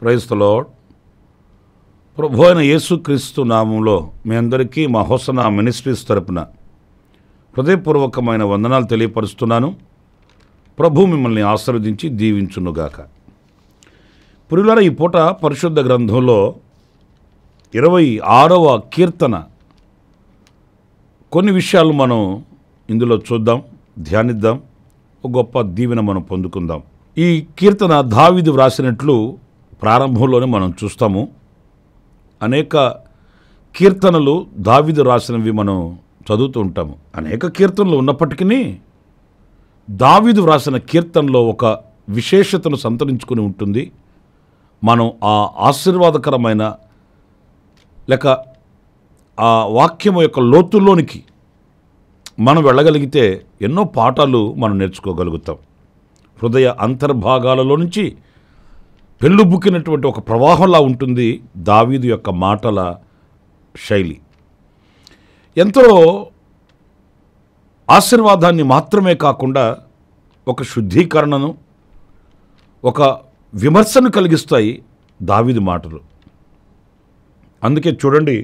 క్రైస్తలో ప్రభు అయిన యేసుక్రీస్తు నామంలో మీ అందరికీ మా హోసన మినిస్ట్రీస్ తరపున హృదయపూర్వకమైన వందనాలు తెలియపరుస్తున్నాను ప్రభు మిమ్మల్ని ఆశీర్వదించి దీవించునుగాక పురుల ఈ పూట పరిశుద్ధ గ్రంథంలో ఇరవై ఆరవ కీర్తన కొన్ని విషయాలు మనం ఇందులో చూద్దాం ధ్యానిద్దాం ఒక గొప్ప దీవెన మనం పొందుకుందాం ఈ కీర్తన దావిది వ్రాసినట్లు ప్రారంభంలోనే మనం చూస్తాము అనేక కీర్తనలు దావిదు రాసినవి మనం చదువుతూ ఉంటాము అనేక కీర్తనలు ఉన్నప్పటికీ దావిదు వ్రాసిన కీర్తనలో ఒక విశేషతను సంతరించుకుని ఉంటుంది మనం ఆ ఆశీర్వాదకరమైన లేక ఆ వాక్యం యొక్క లోతుల్లోనికి మనం వెళ్ళగలిగితే ఎన్నో పాఠాలు మనం నేర్చుకోగలుగుతాం హృదయ అంతర్భాగాలలో నుంచి పెళ్ళుబుక్కినటువంటి ఒక ప్రవాహంలా ఉంటుంది దావీదు యొక్క మాటల శైలి ఎంతో ఆశీర్వాదాన్ని మాత్రమే కాకుండా ఒక శుద్ధీకరణను ఒక విమర్శను కలిగిస్తాయి దావిది మాటలు అందుకే చూడండి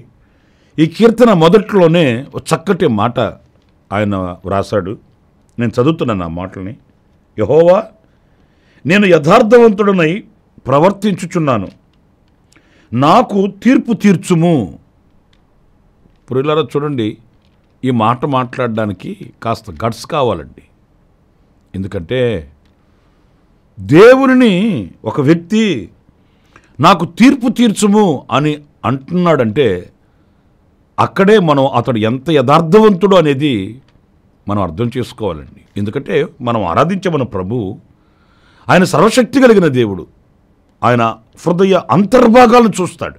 ఈ కీర్తన మొదట్లోనే ఒక చక్కటి మాట ఆయన వ్రాసాడు నేను చదువుతున్నాను ఆ మాటల్ని యహోవా నేను యథార్థవంతుడనై ప్రవర్తించుచున్నాను నాకు తీర్పు తీర్చుము పురిలారా చూడండి ఈ మాట మాట్లాడడానికి కాస్త గట్స్ కావాలండి ఎందుకంటే దేవుని ఒక వ్యక్తి నాకు తీర్పు తీర్చుము అని అంటున్నాడంటే అక్కడే మనం అతడు ఎంత యథార్థవంతుడు అనేది మనం అర్థం చేసుకోవాలండి ఎందుకంటే మనం ఆరాధించే మన ప్రభు ఆయన సర్వశక్తి కలిగిన దేవుడు ఆయన హృదయ అంతర్భాగాలు చూస్తాడు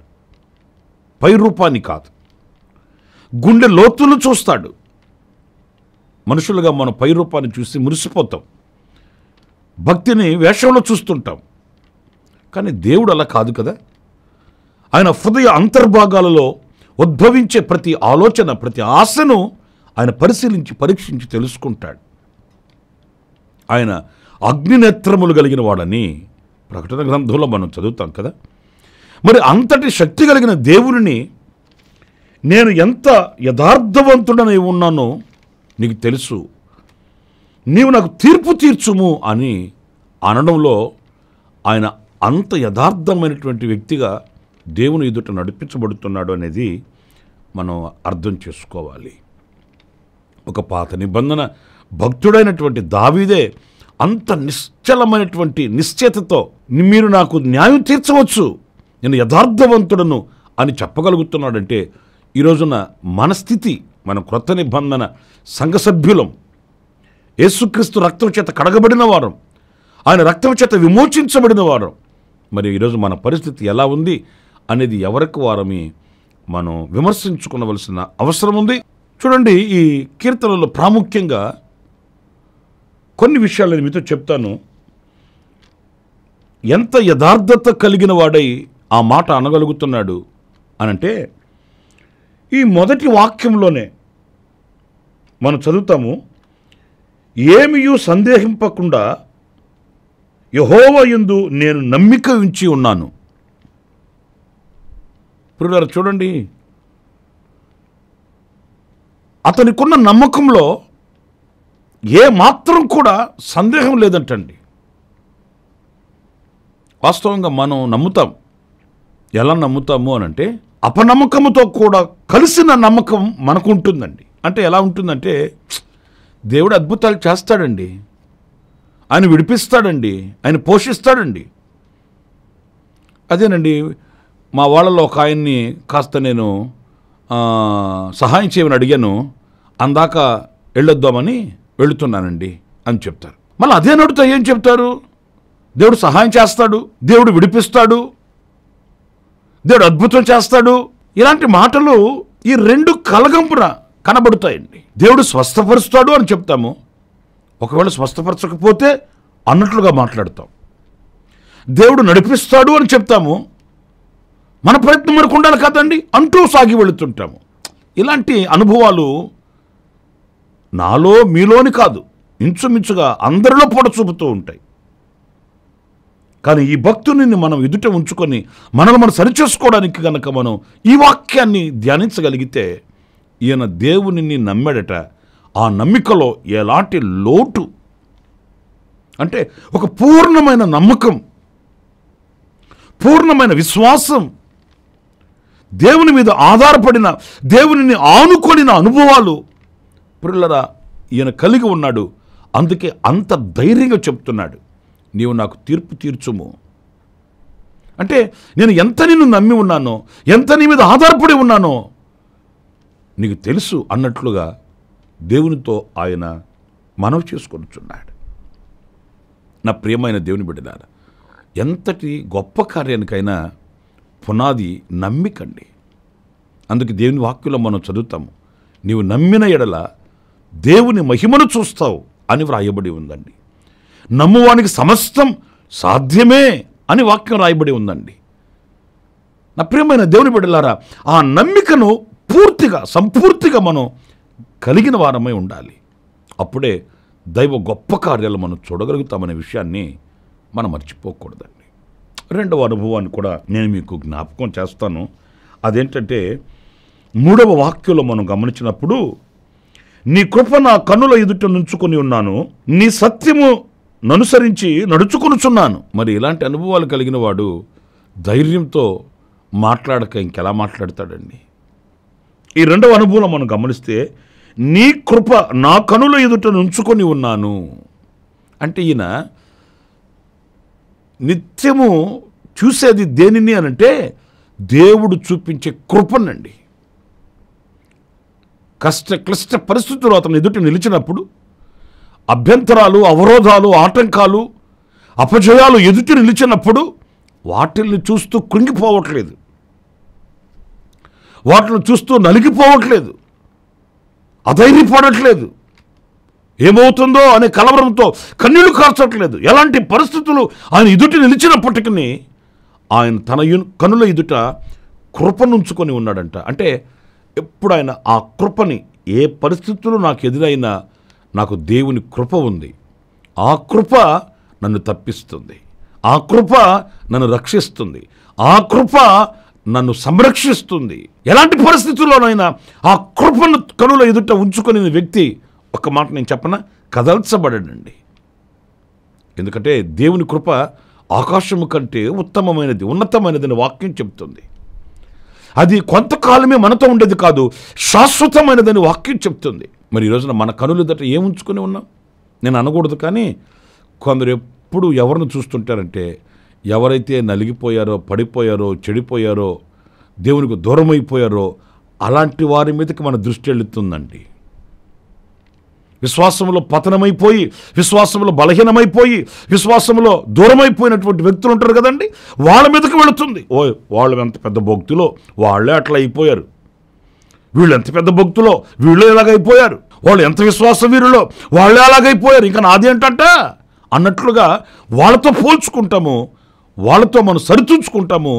పై రూపాన్ని కాదు గుండె లోతులు చూస్తాడు మనుషులుగా మనం పై రూపాన్ని చూసి మురిసిపోతాం భక్తిని వేషంలో చూస్తుంటాం కానీ దేవుడు అలా కాదు కదా ఆయన హృదయ అంతర్భాగాలలో ఉద్భవించే ప్రతి ఆలోచన ప్రతి ఆశను ఆయన పరిశీలించి పరీక్షించి తెలుసుకుంటాడు ఆయన అగ్నినేత్రములు కలిగిన వాడని ప్రకటన గ్రంథంలో మనం చదువుతాం కదా మరి అంతటి శక్తి కలిగిన దేవుడిని నేను ఎంత యథార్థవంతుడనై ఉన్నానో నీకు తెలుసు నీవు నాకు తీర్పు తీర్చుము అని అనడంలో ఆయన అంత యథార్థమైనటువంటి వ్యక్తిగా దేవుని ఎదుట నడిపించబడుతున్నాడు అనేది మనం అర్థం చేసుకోవాలి ఒక పాత నిబంధన భక్తుడైనటువంటి దావీదే అంత నిశ్చలమైనటువంటి నిశ్చేతతో మీరు నాకు న్యాయం తీర్చవచ్చు నేను యథార్థవంతుడను అని చెప్పగలుగుతున్నాడంటే ఈరోజున మన స్థితి మన క్రొత్త నిబంధన సంఘ సభ్యులం యేసుక్రీస్తు రక్తం చేత కడగబడిన వారం ఆయన రక్తం చేత విమోచించబడిన వారం మరి ఈరోజు మన పరిస్థితి ఎలా ఉంది అనేది ఎవరికి వారమి మనం విమర్శించుకునవలసిన అవసరం ఉంది చూడండి ఈ కీర్తనలో ప్రాముఖ్యంగా కొన్ని విషయాలు మీతో చెప్తాను ఎంత యథార్థత కలిగిన వాడై ఆ మాట అనగలుగుతున్నాడు అనంటే ఈ మొదటి వాక్యంలోనే మనం చదువుతాము ఏమియు సందేహింపకుండా యహోవ ఎందు నేను నమ్మిక ఉంచి ఉన్నాను ఇప్పుడు చూడండి అతనికున్న నమ్మకంలో ఏ మాత్రం కూడా సందేహం లేదంటండి వాస్తవంగా మనం నమ్ముతాం ఎలా నమ్ముతాము అని అంటే అపనమ్మకంతో కూడా కలిసిన నమ్మకం మనకు ఉంటుందండి అంటే ఎలా ఉంటుందంటే దేవుడు అద్భుతాలు చేస్తాడండి ఆయన విడిపిస్తాడండి ఆయన పోషిస్తాడండి అదేనండి మా వాళ్ళలో ఒక ఆయన్ని కాస్త నేను సహాయం చేయమని అడిగాను అందాక వెళ్ళొద్దామని వెళుతున్నానండి అని చెప్తారు మళ్ళీ అదే నడుతా ఏం చెప్తారు దేవుడు సహాయం చేస్తాడు దేవుడు విడిపిస్తాడు దేవుడు అద్భుతం చేస్తాడు ఇలాంటి మాటలు ఈ రెండు కలగంపున కనబడుతాయండి దేవుడు స్వస్థపరుస్తాడు అని చెప్తాము ఒకవేళ స్వస్థపరచకపోతే అన్నట్లుగా మాట్లాడతాం దేవుడు నడిపిస్తాడు అని చెప్తాము మన ప్రయత్నం మనకు ఉండాలి కదండి అంటూ సాగి వెళుతుంటాము ఇలాంటి అనుభవాలు నాలో మీలోని కాదు ఇంచుమించుగా అందరిలో పొడ చూపుతూ ఉంటాయి కానీ ఈ భక్తుని మనం ఎదుట ఉంచుకొని మనల్ని మనం సరిచేసుకోవడానికి కనుక మనం ఈ వాక్యాన్ని ధ్యానించగలిగితే ఈయన దేవునిని నమ్మాడట ఆ నమ్మికలో ఎలాంటి లోటు అంటే ఒక పూర్ణమైన నమ్మకం పూర్ణమైన విశ్వాసం దేవుని మీద ఆధారపడిన దేవుని ఆనుకొనిన అనుభవాలు ప్రిల్లరా ఈయన కలిగి ఉన్నాడు అందుకే అంత ధైర్యంగా చెప్తున్నాడు నీవు నాకు తీర్పు తీర్చుము అంటే నేను ఎంత నిన్ను నమ్మి ఉన్నానో ఎంత నీ మీద ఆధారపడి ఉన్నానో నీకు తెలుసు అన్నట్లుగా దేవునితో ఆయన మనవి చేసుకొనిచున్నాడు నా ప్రియమైన దేవుని బిడ్డదారు ఎంతటి గొప్ప కార్యానికైనా పునాది నమ్మికండి అందుకే దేవుని వాక్యంలో మనం చదువుతాము నీవు నమ్మిన ఎడల దేవుని మహిమను చూస్తావు అని వ్రాయబడి ఉందండి నమ్మువానికి సమస్తం సాధ్యమే అని వాక్యం రాయబడి ఉందండి నా ప్రియమైన దేవుని బిడ్డలారా ఆ నమ్మికను పూర్తిగా సంపూర్తిగా మనం కలిగిన వారమై ఉండాలి అప్పుడే దైవ గొప్ప కార్యాలు మనం చూడగలుగుతామనే విషయాన్ని మనం మర్చిపోకూడదండి రెండవ అనుభవాన్ని కూడా నేను మీకు జ్ఞాపకం చేస్తాను అదేంటంటే మూడవ వాక్యంలో మనం గమనించినప్పుడు నీ కృప నా కన్నుల ఎదుట నుంచుకొని ఉన్నాను నీ సత్యము ననుసరించి నడుచుకొనుచున్నాను మరి ఇలాంటి అనుభవాలు కలిగిన వాడు ధైర్యంతో మాట్లాడక ఇంకెలా మాట్లాడతాడండి ఈ రెండవ అనుభవం మనం గమనిస్తే నీ కృప నా కనుల ఎదుట నుంచుకొని ఉన్నాను అంటే ఈయన నిత్యము చూసేది దేనిని అనంటే దేవుడు చూపించే కృపనండి కష్ట క్లిష్ట పరిస్థితులు అతను ఎదుటి నిలిచినప్పుడు అభ్యంతరాలు అవరోధాలు ఆటంకాలు అపజయాలు ఎదుటి నిలిచినప్పుడు వాటిల్ని చూస్తూ కృంగిపోవట్లేదు వాటిని చూస్తూ నలిగిపోవట్లేదు అధైర్యపడట్లేదు ఏమవుతుందో అనే కలవరంతో కన్నీళ్లు కార్చట్లేదు ఎలాంటి పరిస్థితులు ఆయన ఎదుటి నిలిచినప్పటికీ ఆయన తన కనుల ఎదుట కృపనుంచుకొని ఉన్నాడంట అంటే ఎప్పుడైనా ఆ కృపని ఏ పరిస్థితుల్లో నాకు ఎదురైనా నాకు దేవుని కృప ఉంది ఆ కృప నన్ను తప్పిస్తుంది ఆ కృప నన్ను రక్షిస్తుంది ఆ కృప నన్ను సంరక్షిస్తుంది ఎలాంటి పరిస్థితుల్లోనైనా ఆ కృపను కనుల ఎదుట ఉంచుకునే వ్యక్తి ఒక మాట నేను చెప్పన కదల్చబడండి ఎందుకంటే దేవుని కృప ఆకాశము కంటే ఉత్తమమైనది ఉన్నతమైనదని వాక్యం చెబుతుంది అది కొంతకాలమే మనతో ఉండేది కాదు శాశ్వతమైనదని వాక్యం చెప్తుంది మరి ఈ రోజున మన కనులు ఏం ఉంచుకుని ఉన్నాం నేను అనకూడదు కానీ కొందరు ఎప్పుడు ఎవరిని చూస్తుంటారంటే ఎవరైతే నలిగిపోయారో పడిపోయారో చెడిపోయారో దేవునికి దూరమైపోయారో అలాంటి వారి మీదకి మన దృష్టి వెళుతుందండి విశ్వాసంలో పతనమైపోయి విశ్వాసంలో బలహీనమైపోయి విశ్వాసంలో దూరమైపోయినటువంటి వ్యక్తులు ఉంటారు కదండి వాళ్ళ మీదకి వెళుతుంది ఓ వాళ్ళు ఎంత పెద్ద భక్తులో వాళ్ళే అట్లా అయిపోయారు వీళ్ళు ఎంత పెద్ద భక్తులో వీళ్ళు ఎలాగైపోయారు వాళ్ళు ఎంత విశ్వాస వీరులో వాళ్ళే అలాగైపోయారు ఇంకా నాదేంటంట అన్నట్లుగా వాళ్ళతో పోల్చుకుంటాము వాళ్ళతో మనం సరిచూచుకుంటాము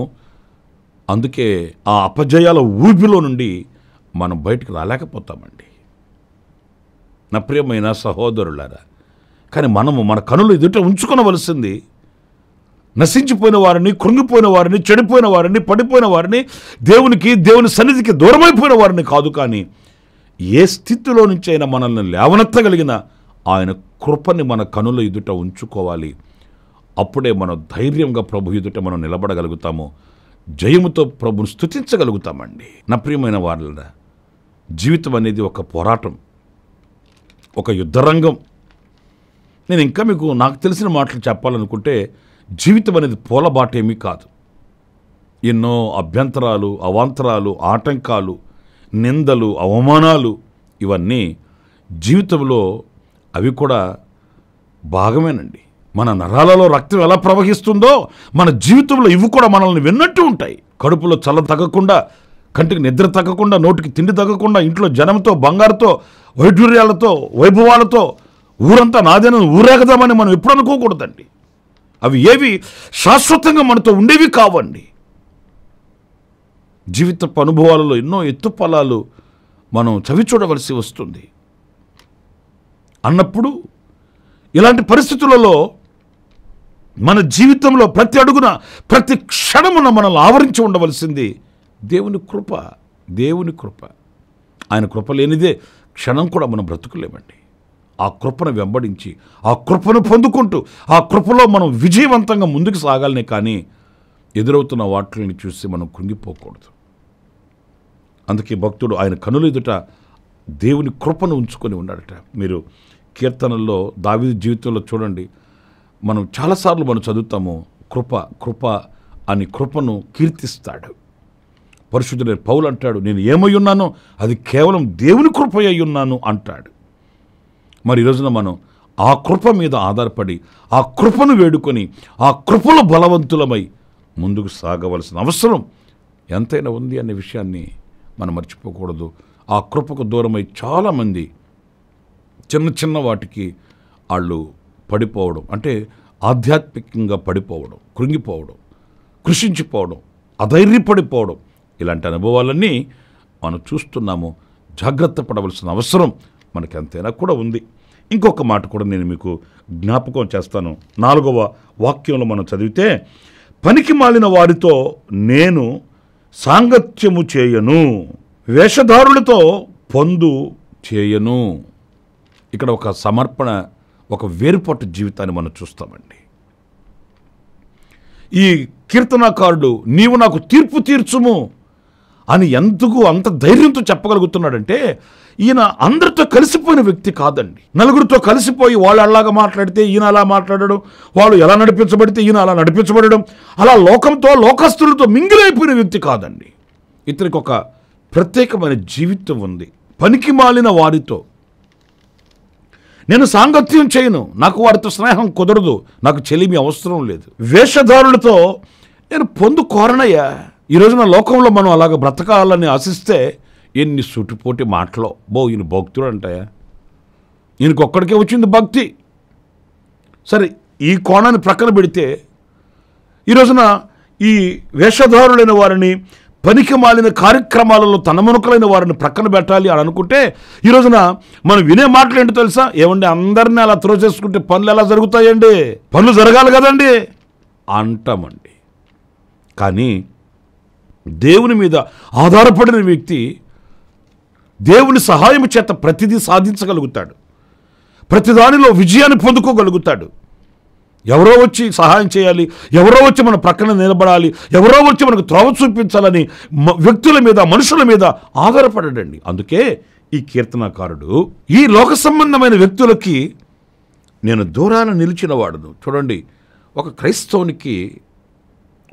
అందుకే ఆ అపజయాల ఊపిలో నుండి మనం బయటకు రాలేకపోతామండి నా ప్రియమైన సహోదరులారా కానీ మనము మన కనులు ఎదుట ఉంచుకునవలసింది నశించిపోయిన వారిని కృంగిపోయిన వారిని చెడిపోయిన వారిని పడిపోయిన వారిని దేవునికి దేవుని సన్నిధికి దూరమైపోయిన వారిని కాదు కానీ ఏ స్థితిలో నుంచి అయినా మనల్ని లేవనెత్తగలిగిన ఆయన కృపని మన కనుల ఎదుట ఉంచుకోవాలి అప్పుడే మనం ధైర్యంగా ప్రభు ఎదుట మనం నిలబడగలుగుతాము జయముతో ప్రభును స్థుతించగలుగుతామండి నా ప్రియమైన వాళ్ళ జీవితం అనేది ఒక పోరాటం ఒక యుద్ధరంగం నేను ఇంకా మీకు నాకు తెలిసిన మాటలు చెప్పాలనుకుంటే జీవితం అనేది పూలబాటేమీ కాదు ఎన్నో అభ్యంతరాలు అవాంతరాలు ఆటంకాలు నిందలు అవమానాలు ఇవన్నీ జీవితంలో అవి కూడా భాగమేనండి మన నరాలలో రక్తం ఎలా ప్రవహిస్తుందో మన జీవితంలో ఇవి కూడా మనల్ని విన్నట్టు ఉంటాయి కడుపులో చల్ల తగ్గకుండా కంటికి నిద్ర తగ్గకుండా నోటికి తిండి తగ్గకుండా ఇంట్లో జనంతో బంగారుతో వైఢూర్యాలతో వైభవాలతో ఊరంతా నాదేనని ఊరేగదామని మనం ఎప్పుడు అనుకోకూడదండి అవి ఏవి శాశ్వతంగా మనతో ఉండేవి కావండి జీవితపు అనుభవాలలో ఎన్నో ఎత్తు ఫలాలు మనం చవి చూడవలసి వస్తుంది అన్నప్పుడు ఇలాంటి పరిస్థితులలో మన జీవితంలో ప్రతి అడుగున ప్రతి క్షణమున మనల్ని ఆవరించి ఉండవలసింది దేవుని కృప దేవుని కృప ఆయన కృప లేనిదే క్షణం కూడా మనం బ్రతుకులేమండి ఆ కృపను వెంబడించి ఆ కృపను పొందుకుంటూ ఆ కృపలో మనం విజయవంతంగా ముందుకు సాగాలనే కానీ ఎదురవుతున్న వాటిని చూసి మనం కృంగిపోకూడదు అందుకే భక్తుడు ఆయన కనులు ఎదుట దేవుని కృపను ఉంచుకొని ఉన్నాడట మీరు కీర్తనల్లో దావి జీవితంలో చూడండి మనం చాలాసార్లు మనం చదువుతాము కృప కృప అని కృపను కీర్తిస్తాడు పరిశుద్ధుడైన పౌలు అంటాడు నేను ఏమై ఉన్నానో అది కేవలం దేవుని కృప అయి ఉన్నాను అంటాడు మరి ఈరోజున మనం ఆ కృప మీద ఆధారపడి ఆ కృపను వేడుకొని ఆ కృపలు బలవంతులమై ముందుకు సాగవలసిన అవసరం ఎంతైనా ఉంది అనే విషయాన్ని మనం మర్చిపోకూడదు ఆ కృపకు దూరమై చాలామంది చిన్న చిన్న వాటికి వాళ్ళు పడిపోవడం అంటే ఆధ్యాత్మికంగా పడిపోవడం కృంగిపోవడం కృషించిపోవడం అధైర్యపడిపోవడం ఇలాంటి అనుభవాలన్నీ మనం చూస్తున్నాము జాగ్రత్త పడవలసిన అవసరం మనకి అంతైనా కూడా ఉంది ఇంకొక మాట కూడా నేను మీకు జ్ఞాపకం చేస్తాను నాలుగవ వాక్యంలో మనం చదివితే పనికి మాలిన వారితో నేను సాంగత్యము చేయను వేషధారులతో పొందు చేయను ఇక్కడ ఒక సమర్పణ ఒక వేరుపాటు జీవితాన్ని మనం చూస్తామండి ఈ కీర్తనాకారుడు నీవు నాకు తీర్పు తీర్చుము అని ఎందుకు అంత ధైర్యంతో చెప్పగలుగుతున్నాడంటే ఈయన అందరితో కలిసిపోయిన వ్యక్తి కాదండి నలుగురితో కలిసిపోయి వాళ్ళు అలాగా మాట్లాడితే ఈయన అలా మాట్లాడడం వాళ్ళు ఎలా నడిపించబడితే ఈయన అలా నడిపించబడడం అలా లోకంతో లోకస్తులతో మింగిలైపోయిన వ్యక్తి కాదండి ఇతనికి ఒక ప్రత్యేకమైన జీవితం ఉంది పనికి మాలిన వారితో నేను సాంగత్యం చేయను నాకు వారితో స్నేహం కుదరదు నాకు చెలిమి అవసరం లేదు వేషధారులతో నేను పొందు కోరనయ్యా ఈ రోజున లోకంలో మనం అలాగ బ్రతకాలని ఆశిస్తే ఎన్ని సుటిపోటి మాటలో బో ఈయన భక్తుడు అంటాయా ఈయనకొక్కడికే వచ్చింది భక్తి సరే ఈ కోణాన్ని ప్రక్కన పెడితే ఈ రోజున ఈ వేషధారులైన వారిని పనికి మాలిన కార్యక్రమాలలో తనమునుకలైన వారిని ప్రక్కన పెట్టాలి అని అనుకుంటే ఈ రోజున మనం వినే మాటలు ఏంటి తెలుసా ఏమండి అందరినీ అలా త్రో చేసుకుంటే పనులు ఎలా జరుగుతాయండి పనులు జరగాలి కదండి అంటామండి కానీ దేవుని మీద ఆధారపడిన వ్యక్తి దేవుని సహాయం చేత ప్రతిదీ సాధించగలుగుతాడు ప్రతిదానిలో విజయాన్ని పొందుకోగలుగుతాడు ఎవరో వచ్చి సహాయం చేయాలి ఎవరో వచ్చి మన ప్రక్కన నిలబడాలి ఎవరో వచ్చి మనకు త్రోవ చూపించాలని వ్యక్తుల మీద మనుషుల మీద ఆధారపడడండి అందుకే ఈ కీర్తనకారుడు ఈ లోక సంబంధమైన వ్యక్తులకి నేను దూరాన నిలిచిన వాడును చూడండి ఒక క్రైస్తవునికి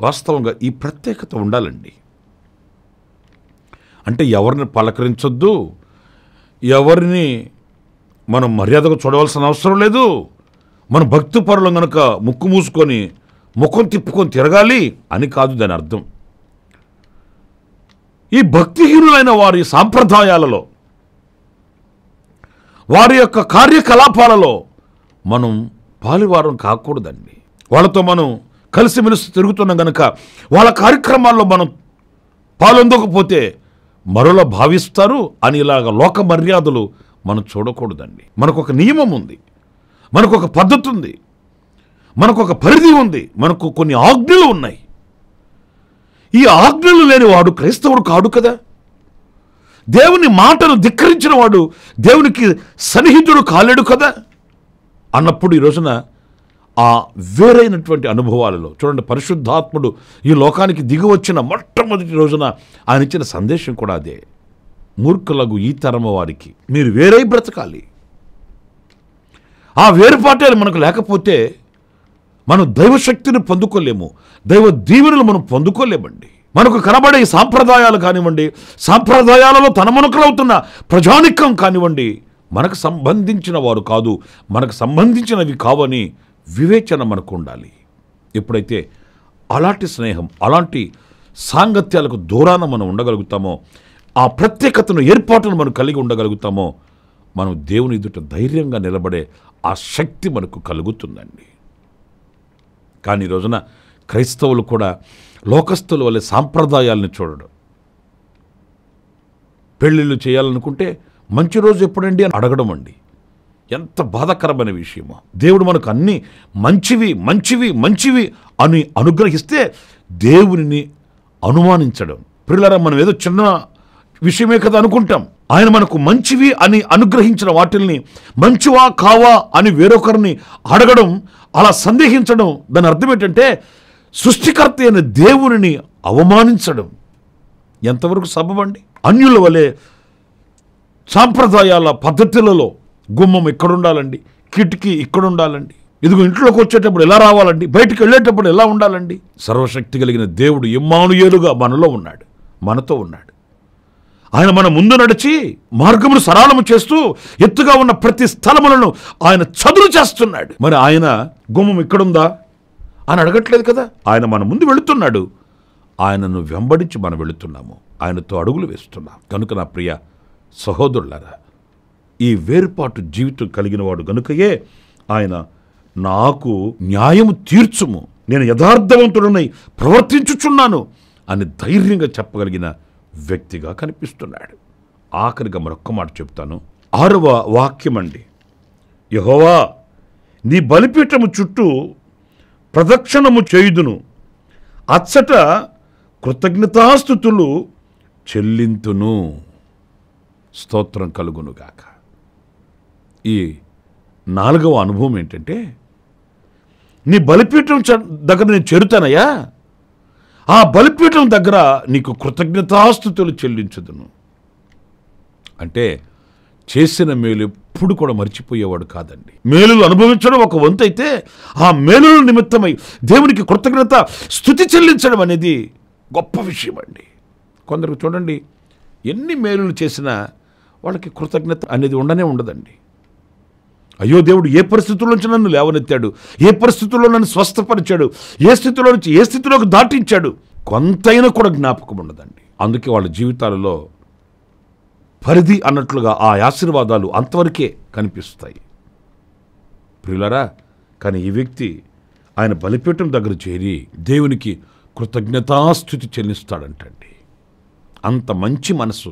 వాస్తవంగా ఈ ప్రత్యేకత ఉండాలండి అంటే ఎవరిని పలకరించొద్దు ఎవరిని మనం మర్యాదగా చూడవలసిన అవసరం లేదు మన భక్తి పరులు గనక ముక్కు మూసుకొని ముఖం తిప్పుకొని తిరగాలి అని కాదు దాని అర్థం ఈ భక్తిహీనులైన వారి సాంప్రదాయాలలో వారి యొక్క కార్యకలాపాలలో మనం పాలివారం కాకూడదండి వాళ్ళతో మనం కలిసిమెలిసి తిరుగుతున్నాం కనుక వాళ్ళ కార్యక్రమాల్లో మనం పాలొందకపోతే మరోలా భావిస్తారు అని ఇలాగ లోక మర్యాదలు మనం చూడకూడదండి మనకు ఒక నియమం ఉంది మనకు ఒక పద్ధతి ఉంది మనకు ఒక పరిధి ఉంది మనకు కొన్ని ఆజ్ఞలు ఉన్నాయి ఈ ఆజ్ఞలు లేని వాడు క్రైస్తవుడు కాడు కదా దేవుని మాటను ధిక్కరించిన వాడు దేవునికి సన్నిహితుడు కాలేడు కదా అన్నప్పుడు ఈ రోజున ఆ వేరైనటువంటి అనుభవాలలో చూడండి పరిశుద్ధాత్ముడు ఈ లోకానికి దిగువచ్చిన మొట్టమొదటి రోజున ఆయన ఇచ్చిన సందేశం కూడా అదే మూర్ఖులకు ఈ తరమ వారికి మీరు వేరై బ్రతకాలి ఆ వేరుపాటేలు మనకు లేకపోతే మనం దైవశక్తిని పొందుకోలేము దైవ దీవెనలు మనం పొందుకోలేమండి మనకు కనబడే సాంప్రదాయాలు కానివ్వండి సాంప్రదాయాలలో తన మనుకులవుతున్న ప్రజానికం కానివ్వండి మనకు సంబంధించిన వారు కాదు మనకు సంబంధించినవి కావని వివేచన మనకు ఉండాలి ఎప్పుడైతే అలాంటి స్నేహం అలాంటి సాంగత్యాలకు దూరాన మనం ఉండగలుగుతామో ఆ ప్రత్యేకతను ఏర్పాటును మనం కలిగి ఉండగలుగుతామో మనం దేవుని ఎదుట ధైర్యంగా నిలబడే ఆ శక్తి మనకు కలుగుతుందండి కానీ రోజున క్రైస్తవులు కూడా లోకస్తుల వల్ల సాంప్రదాయాలను చూడడం పెళ్ళిళ్ళు చేయాలనుకుంటే మంచి రోజు ఎప్పుడండి అని అడగడం అండి ఎంత బాధకరమైన విషయమో దేవుడు మనకు అన్నీ మంచివి మంచివి మంచివి అని అనుగ్రహిస్తే దేవునిని అనుమానించడం పిల్లల మనం ఏదో చిన్న విషయమే కదా అనుకుంటాం ఆయన మనకు మంచివి అని అనుగ్రహించిన వాటిల్ని మంచివా కావా అని వేరొకరిని అడగడం అలా సందేహించడం దాని అర్థం ఏంటంటే సృష్టికర్త అయిన దేవునిని అవమానించడం ఎంతవరకు సబబండి అన్యుల వలె సాంప్రదాయాల పద్ధతులలో గుమ్మం ఇక్కడ ఉండాలండి కిటికీ ఇక్కడ ఉండాలండి ఇదిగో ఇంట్లోకి వచ్చేటప్పుడు ఎలా రావాలండి బయటికి వెళ్ళేటప్పుడు ఎలా ఉండాలండి సర్వశక్తి కలిగిన దేవుడు ఇమ్మానుయేలుగా మనలో ఉన్నాడు మనతో ఉన్నాడు ఆయన మన ముందు నడిచి మార్గమును సరళము చేస్తూ ఎత్తుగా ఉన్న ప్రతి స్థలములను ఆయన చదువు చేస్తున్నాడు మరి ఆయన గుమ్మం ఇక్కడుందా అని అడగట్లేదు కదా ఆయన మన ముందు వెళుతున్నాడు ఆయనను వెంబడించి మనం వెళుతున్నాము ఆయనతో అడుగులు వేస్తున్నాం కనుక నా ప్రియ సహోదరులారా ఈ వేర్పాటు జీవితం కలిగిన వాడు గనుకయే ఆయన నాకు న్యాయము తీర్చుము నేను యథార్థవంతుడునై ప్రవర్తించుచున్నాను అని ధైర్యంగా చెప్పగలిగిన వ్యక్తిగా కనిపిస్తున్నాడు ఆఖరిగా మరొక్క మాట చెప్తాను ఆరవ వాక్యం అండి యహోవా నీ బలిపీఠము చుట్టూ ప్రదక్షిణము చేయుదును అచ్చట కృతజ్ఞతాస్థుతులు చెల్లింతును స్తోత్రం కలుగునుగాక ఈ నాలుగవ అనుభవం ఏంటంటే నీ బలిపీఠం దగ్గర నేను చెరుతానయ్యా ఆ బలిపీఠం దగ్గర నీకు కృతజ్ఞతాస్థుతులు చెల్లించదును అంటే చేసిన మేలు ఎప్పుడు కూడా మర్చిపోయేవాడు కాదండి మేలులు అనుభవించడం ఒక వంతు అయితే ఆ మేలుల నిమిత్తమై దేవునికి కృతజ్ఞత స్థుతి చెల్లించడం అనేది గొప్ప విషయం అండి కొందరు చూడండి ఎన్ని మేలులు చేసినా వాళ్ళకి కృతజ్ఞత అనేది ఉండనే ఉండదండి అయ్యో దేవుడు ఏ పరిస్థితుల్లో నుంచి నన్ను లేవనెత్తాడు ఏ పరిస్థితుల్లో నన్ను స్వస్థపరిచాడు ఏ స్థితిలో నుంచి ఏ స్థితిలోకి దాటించాడు కొంతైనా కూడా జ్ఞాపకం ఉండదండి అందుకే వాళ్ళ జీవితాలలో పరిధి అన్నట్లుగా ఆ ఆశీర్వాదాలు అంతవరకే కనిపిస్తాయి ప్రియులరా కానీ ఈ వ్యక్తి ఆయన బలిపీఠం దగ్గర చేరి దేవునికి కృతజ్ఞతాస్థుతి చెల్లిస్తాడంటండి అంత మంచి మనసు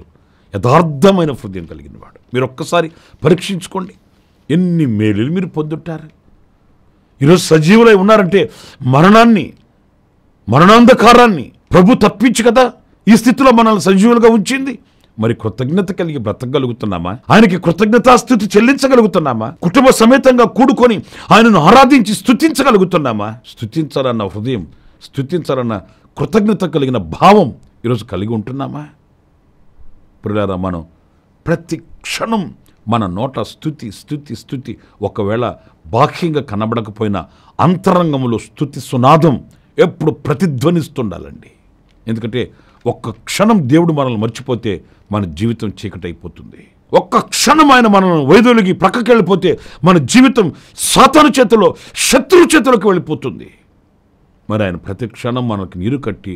యథార్థమైన హృదయం కలిగినవాడు మీరు ఒక్కసారి పరీక్షించుకోండి ఎన్ని మేలులు మీరు పొందుంటారు ఈరోజు సజీవులై ఉన్నారంటే మరణాన్ని మరణాంధకారాన్ని ప్రభు తప్పించు కదా ఈ స్థితిలో మనల్ని సజీవులుగా ఉంచింది మరి కృతజ్ఞత కలిగి బ్రతకగలుగుతున్నామా ఆయనకి కృతజ్ఞతాస్థుతి చెల్లించగలుగుతున్నామా కుటుంబ సమేతంగా కూడుకొని ఆయనను ఆరాధించి స్థుతించగలుగుతున్నామా స్థుతించాలన్న హృదయం స్థుతించాలన్న కృతజ్ఞత కలిగిన భావం ఈరోజు కలిగి ఉంటున్నామా పిల్లారా మనం ప్రతి క్షణం మన నోట స్థుతి స్థుతి స్థుతి ఒకవేళ బాహ్యంగా కనబడకపోయినా అంతరంగంలో స్థుతి సునాదం ఎప్పుడు ప్రతిధ్వనిస్తుండాలండి ఎందుకంటే ఒక్క క్షణం దేవుడు మనల్ని మర్చిపోతే మన జీవితం చీకటైపోతుంది ఒక్క క్షణం ఆయన మనల్ని వైదొలిగి ప్రక్కకి వెళ్ళిపోతే మన జీవితం సాతను చేతిలో శత్రు చేతులకు వెళ్ళిపోతుంది మరి ఆయన ప్రతి క్షణం మనకు నీరు కట్టి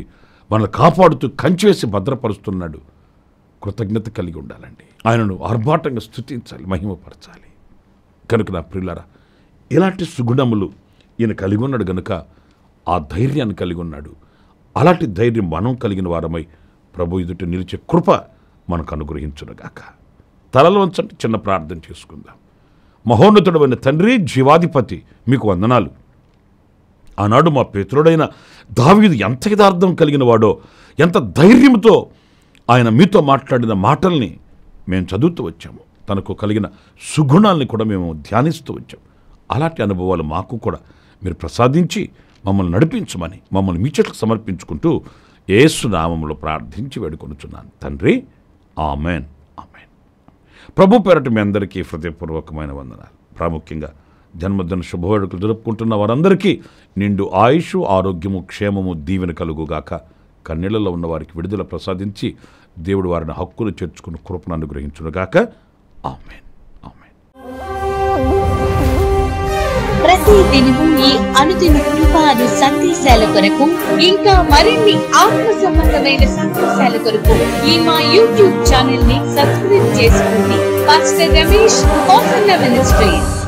మనల్ని కాపాడుతూ కంచి వేసి భద్రపరుస్తున్నాడు కృతజ్ఞత కలిగి ఉండాలండి ఆయనను ఆర్భాటంగా స్థుతించాలి మహిమపరచాలి కనుక నా ప్రియులారా ఇలాంటి సుగుణములు ఈయన కలిగి ఉన్నాడు గనుక ఆ ధైర్యాన్ని కలిగి ఉన్నాడు అలాంటి ధైర్యం మనం కలిగిన వారమై ప్రభు ఎదుటి నిలిచే కృప మనకు అనుగ్రహించునుగాక తలలో వంచండి చిన్న ప్రార్థన చేసుకుందాం మహోన్నతుడమైన తండ్రి జీవాధిపతి మీకు వందనాలు ఆనాడు మా పితృడైన దావీదు ఎంత యదార్థం కలిగిన వాడో ఎంత ధైర్యంతో ఆయన మీతో మాట్లాడిన మాటల్ని మేము చదువుతూ వచ్చాము తనకు కలిగిన సుగుణాలని కూడా మేము ధ్యానిస్తూ వచ్చాం అలాంటి అనుభవాలు మాకు కూడా మీరు ప్రసాదించి మమ్మల్ని నడిపించమని మమ్మల్ని మీ చెట్లకు సమర్పించుకుంటూ ఏసునామంలో ప్రార్థించి వేడుకొనుచున్నాను తండ్రి ఆమెన్ ఆమెన్ ప్రభు పేరటి మీ అందరికీ హృదయపూర్వకమైన వందనాలు ప్రాముఖ్యంగా జన్మదిన శుభవేడుకలు జరుపుకుంటున్న వారందరికీ నిండు ఆయుషు ఆరోగ్యము క్షేమము దీవెన కలుగుగాక కన్నీళ్లలో ఉన్నవారికి విడుదల ప్రసాదించి దేవుడు వారిని హక్కును చేర్చుకుని కృపను అనుగ్రహించునుగాక ఆమె ప్రతి దినము ఈ అనుదిన కృపాను సందేశాల కొరకు ఇంకా మరిన్ని ఆత్మ సంబంధమైన సందేశాల కొరకు ఈ మా యూట్యూబ్ ఛానల్ ని సబ్స్క్రైబ్ చేసుకోండి పాస్టర్ రమేష్ మినిస్ట్రీస్